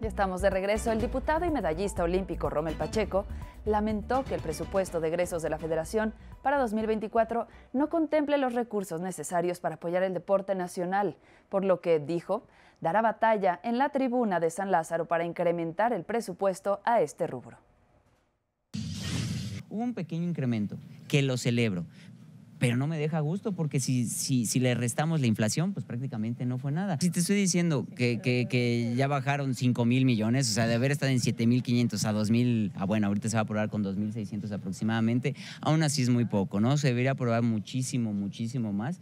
Ya estamos de regreso. El diputado y medallista olímpico Romel Pacheco lamentó que el presupuesto de egresos de la Federación para 2024 no contemple los recursos necesarios para apoyar el deporte nacional, por lo que dijo dará batalla en la tribuna de San Lázaro para incrementar el presupuesto a este rubro. Hubo un pequeño incremento que lo celebro, pero no me deja gusto porque si, si, si, le restamos la inflación, pues prácticamente no fue nada. Si te estoy diciendo que, ya bajaron 5 mil millones, o sea, de haber estado en 7 mil 500 a 2 mil, ah, bueno, ahorita se va a probar con 2.600 mil aproximadamente, aún así es muy poco, ¿no? Se debería aprobar muchísimo, muchísimo más.